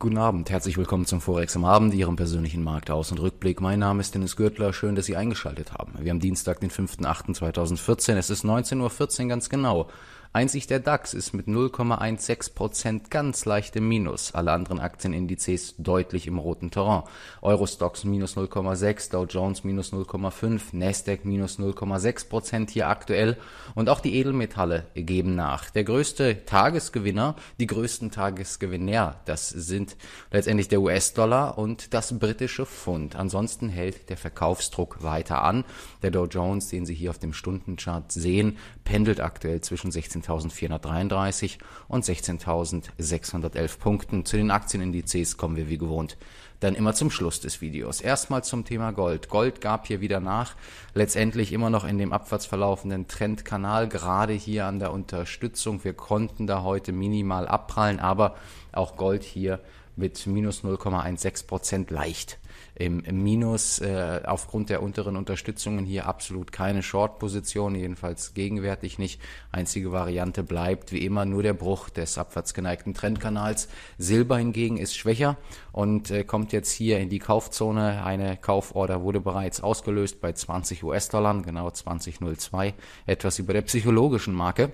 Guten Abend, herzlich willkommen zum Forex am Abend, Ihrem persönlichen Marktaus- und Rückblick. Mein Name ist Dennis Gürtler, schön, dass Sie eingeschaltet haben. Wir haben Dienstag, den 5.8.2014, es ist 19.14 Uhr ganz genau. Einzig der DAX ist mit 0,16 ganz leicht im Minus, alle anderen Aktienindizes deutlich im roten Terrain. Eurostox minus 0,6, Dow Jones minus 0,5, Nasdaq minus 0,6 hier aktuell und auch die Edelmetalle geben nach. Der größte Tagesgewinner, die größten Tagesgewinner, das sind letztendlich der US-Dollar und das britische Pfund. Ansonsten hält der Verkaufsdruck weiter an. Der Dow Jones, den Sie hier auf dem Stundenchart sehen, pendelt aktuell zwischen 16 16.433 und 16.611 Punkten. Zu den Aktienindizes kommen wir wie gewohnt dann immer zum Schluss des Videos. Erstmal zum Thema Gold. Gold gab hier wieder nach, letztendlich immer noch in dem abwärts verlaufenden Trendkanal, gerade hier an der Unterstützung. Wir konnten da heute minimal abprallen, aber auch Gold hier mit minus 0,16 Prozent leicht im, Minus. Äh, aufgrund der unteren Unterstützungen hier absolut keine Short-Position, jedenfalls gegenwärtig nicht. Einzige Variante bleibt wie immer nur der Bruch des abwärts geneigten Trendkanals. Silber hingegen ist schwächer und äh, kommt jetzt hier in die Kaufzone. Eine Kauforder wurde bereits ausgelöst bei 20 US-Dollar, genau 20,02, etwas über der psychologischen Marke.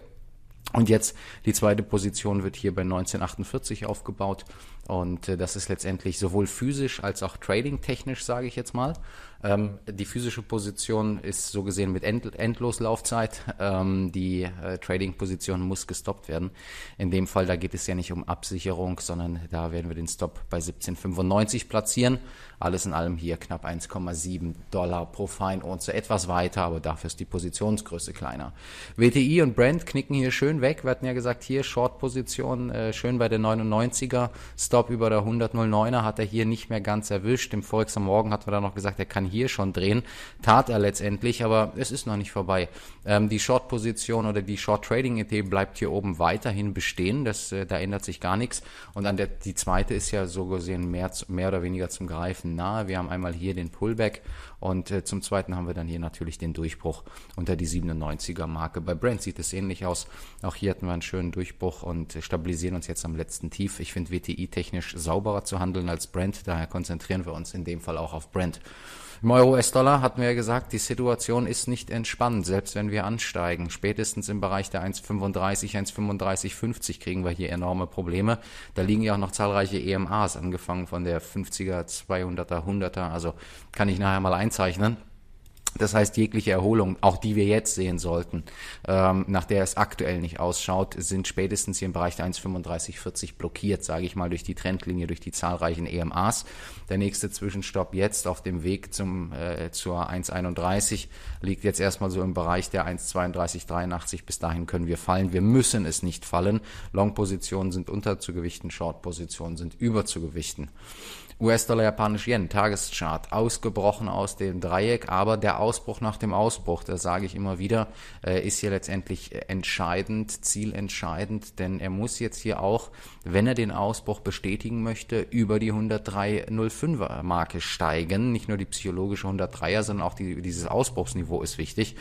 Und jetzt die zweite Position wird hier bei 1948 aufgebaut. Und äh, das ist letztendlich sowohl physisch als auch trading-technisch, sage ich jetzt mal. Ähm, die physische Position ist so gesehen mit End Endloslaufzeit. Ähm, die äh, Trading-Position muss gestoppt werden. In dem Fall, da geht es ja nicht um Absicherung, sondern da werden wir den Stop bei 17,95 platzieren. Alles in allem hier knapp 1,7 Dollar pro Fine und so etwas weiter, aber dafür ist die Positionsgröße kleiner. WTI und Brand knicken hier schön schön weg. Wir hatten ja gesagt, hier Short-Position, äh, schön bei der 99er, Stop über der 109er hat er hier nicht mehr ganz erwischt. Im Forex am Morgen hatten wir dann noch gesagt, er kann hier schon drehen. Tat er letztendlich, aber es ist noch nicht vorbei. Ähm, die Short-Position oder die Short-Trading-Idee bleibt hier oben weiterhin bestehen. Das, äh, da ändert sich gar nichts. Und an der, die zweite ist ja so gesehen mehr, mehr oder weniger zum Greifen nahe. Wir haben einmal hier den Pullback und äh, zum zweiten haben wir dann hier natürlich den Durchbruch unter die 97er Marke. Bei Brent sieht es ähnlich aus. Auch hier hatten wir einen schönen Durchbruch und stabilisieren uns jetzt am letzten Tief. Ich finde WTI technisch sauberer zu handeln als Brent, daher konzentrieren wir uns in dem Fall auch auf Brent. Im Euro-US-Dollar hatten wir ja gesagt, die Situation ist nicht entspannt, selbst wenn wir ansteigen. Spätestens im Bereich der 1,35, 1,35,50 kriegen wir hier enorme Probleme. Da liegen ja auch noch zahlreiche EMAs, angefangen von der 50er, 200er, 100er. Also kann ich nachher mal einzeichnen. Das heißt, jegliche Erholung, auch die wir jetzt sehen sollten, ähm, nach der es aktuell nicht ausschaut, sind spätestens hier im Bereich der 1,3540 blockiert, sage ich mal, durch die Trendlinie, durch die zahlreichen EMAs. Der nächste Zwischenstopp jetzt auf dem Weg zum, äh, zur 1,31 liegt jetzt erstmal so im Bereich der 1,3283. Bis dahin können wir fallen. Wir müssen es nicht fallen. Long-Positionen sind unterzugewichten, Short-Positionen sind überzugewichten. US-Dollar, japanisch Yen, Tageschart, ausgebrochen aus dem Dreieck, aber der Ausbruch nach dem Ausbruch, da sage ich immer wieder, äh, ist hier letztendlich äh, entscheidend, zielentscheidend, denn er muss jetzt hier auch, wenn er den Ausbruch bestätigen möchte, über die 103,05er Marke steigen. Nicht nur die psychologische 103er, sondern auch die, dieses Ausbruchsniveau ist wichtig.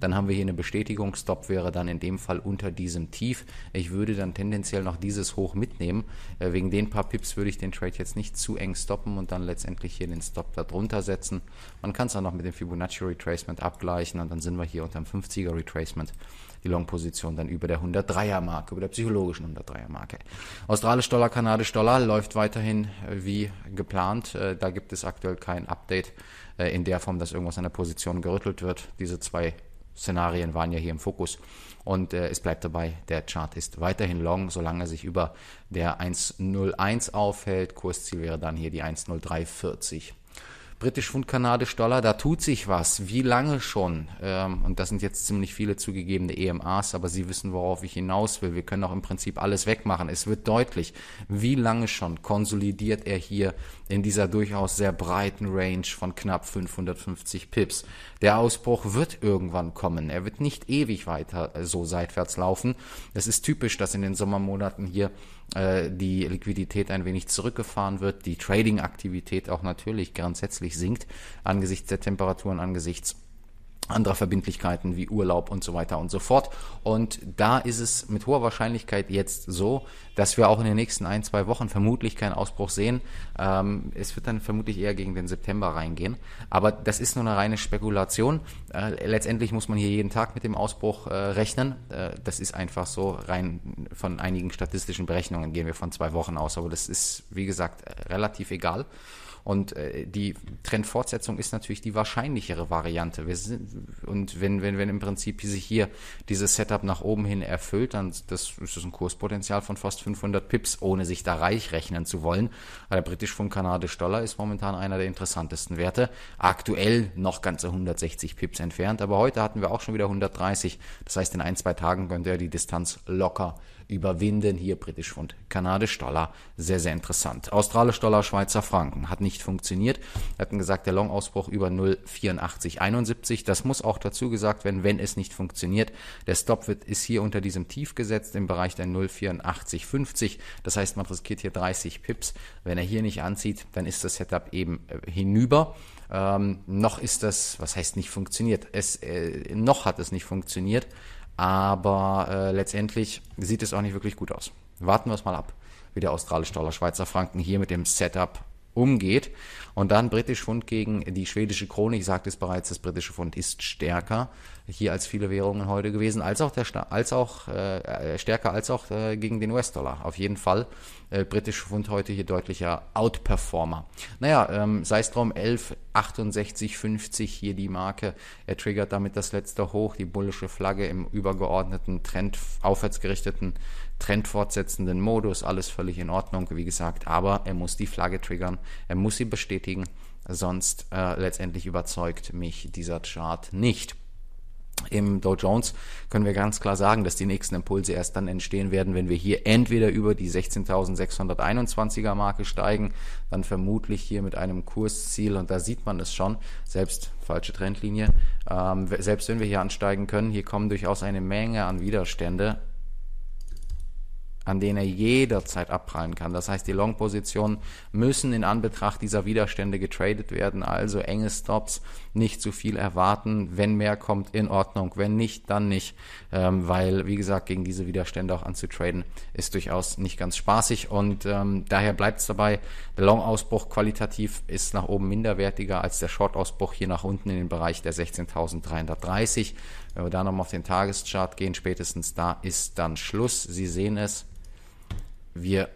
Dann haben wir hier eine Bestätigung. Stop wäre dann in dem Fall unter diesem Tief. Ich würde dann tendenziell noch dieses Hoch mitnehmen. Äh, wegen den paar Pips würde ich den Trade jetzt nicht zu eng stoppen und dann letztendlich hier den Stop darunter setzen. Man kann es dann noch mit dem Fibonacci Retracement abgleichen und dann sind wir hier unter dem 50er Retracement. Die Long-Position dann über der 103er-Marke, über der psychologischen 103er-Marke. Australisch Dollar, Kanadisch Dollar läuft weiterhin äh, wie geplant. Äh, da gibt es aktuell kein Update in der Form, dass irgendwas an der Position gerüttelt wird. Diese zwei Szenarien waren ja hier im Fokus. Und äh, es bleibt dabei, der Chart ist weiterhin long, solange er sich über der 1,01 aufhält. Kursziel wäre dann hier die 1,0340 britisch Pfund, kanadisch Dollar, da tut sich was. Wie lange schon? Ähm, und das sind jetzt ziemlich viele zugegebene EMAs, aber Sie wissen, worauf ich hinaus will. Wir können auch im Prinzip alles wegmachen. Es wird deutlich, wie lange schon konsolidiert er hier in dieser durchaus sehr breiten Range von knapp 550 Pips. Der Ausbruch wird irgendwann kommen. Er wird nicht ewig weiter so seitwärts laufen. Es ist typisch, dass in den Sommermonaten hier äh, die Liquidität ein wenig zurückgefahren wird, die Trading-Aktivität auch natürlich grundsätzlich sinkt angesichts der Temperaturen, angesichts anderer Verbindlichkeiten wie Urlaub und so weiter und so fort. Und da ist es mit hoher Wahrscheinlichkeit jetzt so, dass wir auch in den nächsten ein, zwei Wochen vermutlich keinen Ausbruch sehen. Ähm, es wird dann vermutlich eher gegen den September reingehen. Aber das ist nur eine reine Spekulation. Äh, letztendlich muss man hier jeden Tag mit dem Ausbruch äh, rechnen. Äh, das ist einfach so. Rein von einigen statistischen Berechnungen gehen wir von zwei Wochen aus. Aber das ist, wie gesagt, relativ egal. Und äh, die Trendfortsetzung ist natürlich die wahrscheinlichere Variante. Wir sind, und wenn, wenn, wenn im Prinzip sich hier dieses Setup nach oben hin erfüllt, dann das, ist das ein Kurspotenzial von fast 500 Pips, ohne sich da reich rechnen zu wollen. Aber der britisch von kanadisch Dollar ist momentan einer der interessantesten Werte. Aktuell noch ganze 160 Pips entfernt, aber heute hatten wir auch schon wieder 130. Das heißt, in ein, zwei Tagen könnte er die Distanz locker überwinden. Hier britisch Pfund, kanadisch Dollar, sehr, sehr interessant. Australisch Dollar, Schweizer Franken hat nicht nicht funktioniert. Wir hatten gesagt, der Long-Ausbruch über 0,8471. Das muss auch dazu gesagt werden, wenn es nicht funktioniert. Der Stop wird, ist hier unter diesem Tief gesetzt im Bereich der 0,8450. Das heißt, man riskiert hier 30 Pips. Wenn er hier nicht anzieht, dann ist das Setup eben äh, hinüber. Ähm, noch ist das, was heißt nicht funktioniert? Es, äh, noch hat es nicht funktioniert, aber äh, letztendlich sieht es auch nicht wirklich gut aus. Warten wir es mal ab, wie der australische Dollar Schweizer Franken hier mit dem Setup umgeht. Und dann britisch Pfund gegen die schwedische Krone. Ich sagte es bereits, das britische Pfund ist stärker hier als viele Währungen heute gewesen, als auch, der, als auch äh, äh, stärker als auch äh, gegen den US-Dollar. Auf jeden Fall äh, britische Pfund heute hier deutlicher Outperformer. Naja, ähm, sei es drum, 11,68,50 hier die Marke. Er triggert damit das letzte Hoch, die bullische Flagge im übergeordneten, Trend, aufwärtsgerichteten, Trend fortsetzenden Modus. Alles völlig in Ordnung, wie gesagt, aber er muss die Flagge triggern, er muss sie bestätigen. Sonst äh, letztendlich überzeugt mich dieser Chart nicht im Dow Jones können wir ganz klar sagen, dass die nächsten Impulse erst dann entstehen werden, wenn wir hier entweder über die 16.621er Marke steigen, dann vermutlich hier mit einem Kursziel und da sieht man es schon, selbst falsche Trendlinie, ähm, selbst wenn wir hier ansteigen können, hier kommen durchaus eine Menge an Widerstände an denen er jederzeit abprallen kann. Das heißt, die Long-Positionen müssen in Anbetracht dieser Widerstände getradet werden, also enge Stops, nicht zu viel erwarten. Wenn mehr kommt, in Ordnung. Wenn nicht, dann nicht. Ähm, weil, wie gesagt, gegen diese Widerstände auch anzutraden, ist durchaus nicht ganz spaßig. Und ähm, daher bleibt es dabei, der Long-Ausbruch qualitativ ist nach oben minderwertiger als der Short-Ausbruch hier nach unten in den Bereich der 16.330. Wenn wir da nochmal auf den Tageschart gehen, spätestens da ist dann Schluss. Sie sehen es. Wir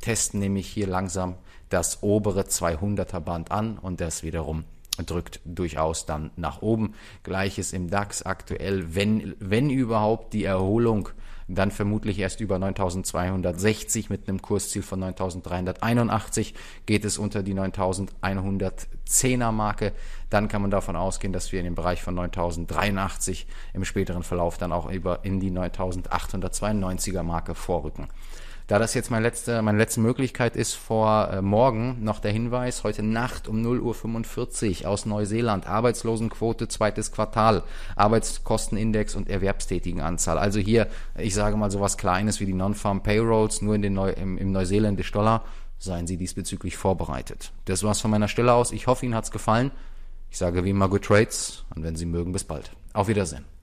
testen nämlich hier langsam das obere 200er Band an und das wiederum drückt durchaus dann nach oben. Gleiches im DAX aktuell, wenn, wenn überhaupt die Erholung, dann vermutlich erst über 9260 mit einem Kursziel von 9381 geht es unter die 9110er Marke. Dann kann man davon ausgehen, dass wir in dem Bereich von 9083 im späteren Verlauf dann auch über in die 9892er Marke vorrücken. Da das jetzt meine letzte, meine letzte Möglichkeit ist, vor äh, morgen noch der Hinweis, heute Nacht um 0.45 Uhr aus Neuseeland, Arbeitslosenquote, zweites Quartal, Arbeitskostenindex und Erwerbstätigenanzahl. Also hier, ich sage mal sowas Kleines wie die Non-Farm Payrolls, nur in den Neu im, im neuseeländisch Dollar, seien Sie diesbezüglich vorbereitet. Das war's von meiner Stelle aus. Ich hoffe, Ihnen hat's gefallen. Ich sage wie immer Good Trades und wenn Sie mögen, bis bald. Auf Wiedersehen.